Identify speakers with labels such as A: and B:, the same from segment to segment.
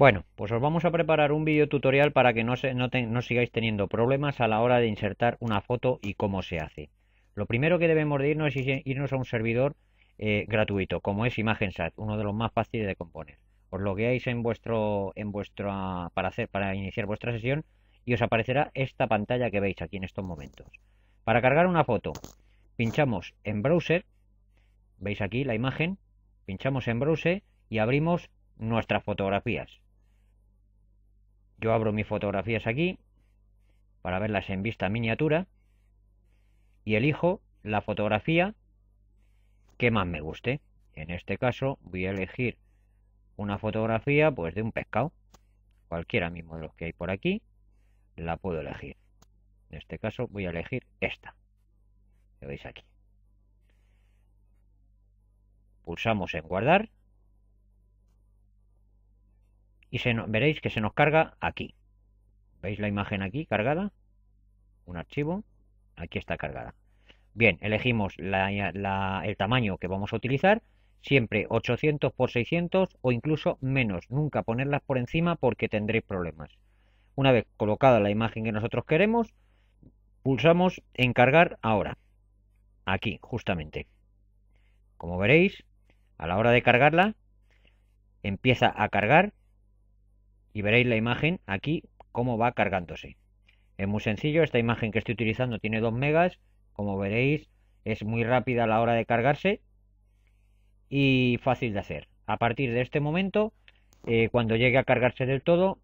A: Bueno, pues os vamos a preparar un vídeo tutorial para que no, sigáis teniendo problemas a la hora de insertar una foto y cómo se hace. Lo primero que debemos de irnos es irnos a un servidor eh, gratuito, como es ImagenSat, uno de los más fáciles de componer. Os logueáis en vuestro, en vuestro para, hacer, para iniciar vuestra sesión y os aparecerá esta pantalla que veis aquí en estos momentos. Para cargar una foto, pinchamos en Browser, veis aquí la imagen, pinchamos en Browser y abrimos nuestras fotografías. Yo abro mis fotografías aquí para verlas en vista miniatura y elijo la fotografía que más me guste. En este caso voy a elegir una fotografía pues de un pescado, cualquiera mismo de los que hay por aquí, la puedo elegir. En este caso voy a elegir esta, que veis aquí. Pulsamos en guardar y veréis que se nos carga aquí. ¿Veis la imagen aquí cargada? Un archivo. Aquí está cargada. Bien, elegimos el tamaño que vamos a utilizar. Siempre 800 por 600 o incluso menos. Nunca ponerlas por encima porque tendréis problemas. Una vez colocada la imagen que nosotros queremos, pulsamos en cargar ahora. Aquí, justamente. Como veréis, a la hora de cargarla, empieza a cargar y veréis la imagen aquí cómo va cargándose. Es muy sencillo, esta imagen que estoy utilizando tiene 2 megas, como veréis es muy rápida a la hora de cargarse y fácil de hacer. A partir de este momento, eh, cuando llegue a cargarse del todo,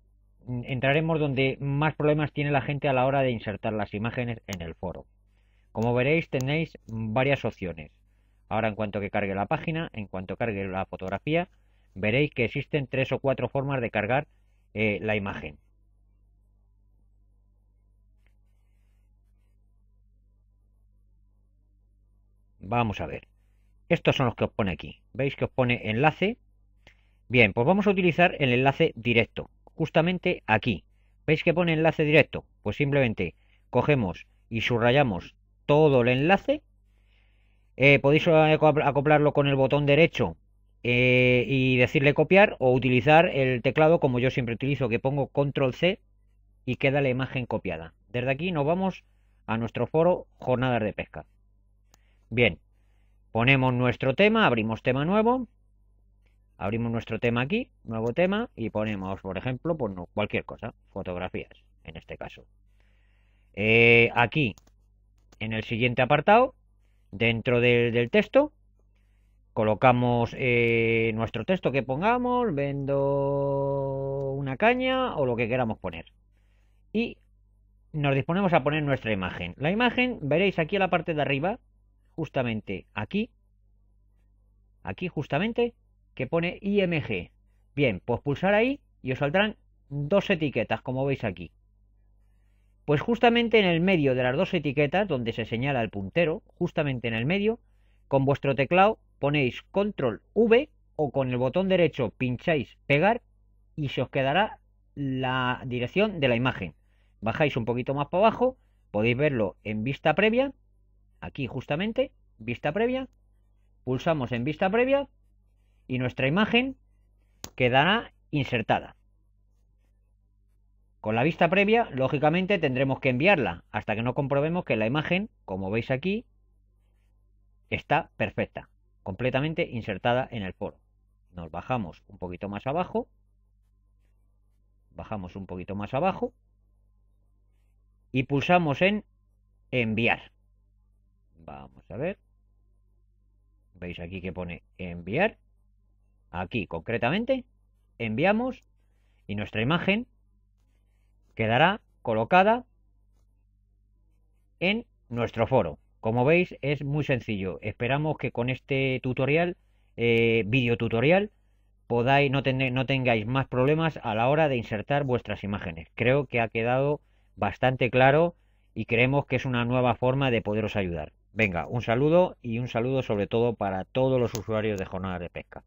A: mm, entraremos donde más problemas tiene la gente a la hora de insertar las imágenes en el foro. Como veréis tenéis varias opciones. Ahora en cuanto que cargue la página, en cuanto cargue la fotografía, veréis que existen tres o cuatro formas de cargar eh, la imagen. Vamos a ver. Estos son los que os pone aquí. ¿Veis que os pone enlace? Bien, pues vamos a utilizar el enlace directo. Justamente aquí. ¿Veis que pone enlace directo? Pues simplemente cogemos y subrayamos todo el enlace. Eh, podéis acoplarlo con el botón derecho eh, y decirle copiar o utilizar el teclado como yo siempre utilizo, que pongo control C y queda la imagen copiada. Desde aquí nos vamos a nuestro foro Jornadas de Pesca. Bien, ponemos nuestro tema, abrimos tema nuevo, abrimos nuestro tema aquí, nuevo tema, y ponemos, por ejemplo, pues cualquier cosa, fotografías, en este caso. Eh, aquí, en el siguiente apartado, dentro del texto, colocamos eh, nuestro texto que pongamos, vendo una caña o lo que queramos poner. Y nos disponemos a poner nuestra imagen. La imagen veréis aquí en la parte de arriba, justamente aquí, aquí justamente, que pone IMG. Bien, pues pulsar ahí y os saldrán dos etiquetas, como veis aquí. Pues justamente en el medio de las dos etiquetas, donde se señala el puntero, justamente en el medio, con vuestro teclado ponéis control V o con el botón derecho pincháis pegar y se os quedará la dirección de la imagen. Bajáis un poquito más para abajo, podéis verlo en vista previa, aquí justamente, vista previa, pulsamos en vista previa y nuestra imagen quedará insertada. Con la vista previa, lógicamente, tendremos que enviarla hasta que no comprobemos que la imagen, como veis aquí, está perfecta completamente insertada en el foro. Nos bajamos un poquito más abajo, bajamos un poquito más abajo y pulsamos en enviar. Vamos a ver. Veis aquí que pone enviar. Aquí concretamente enviamos y nuestra imagen quedará colocada en nuestro foro. Como veis es muy sencillo. Esperamos que con este tutorial, eh, video tutorial, podáis, no, no tengáis más problemas a la hora de insertar vuestras imágenes. Creo que ha quedado bastante claro y creemos que es una nueva forma de poderos ayudar. Venga, un saludo y un saludo sobre todo para todos los usuarios de Jornada de Pesca.